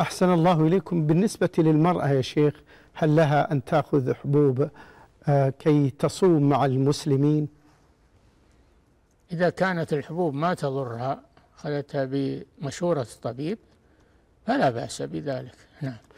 أحسن الله إليكم بالنسبة للمرأة يا شيخ هل لها أن تأخذ حبوب آه، كي تصوم مع المسلمين إذا كانت الحبوب ما تضرها أخذتها بمشورة الطبيب فلا بأس بذلك نعم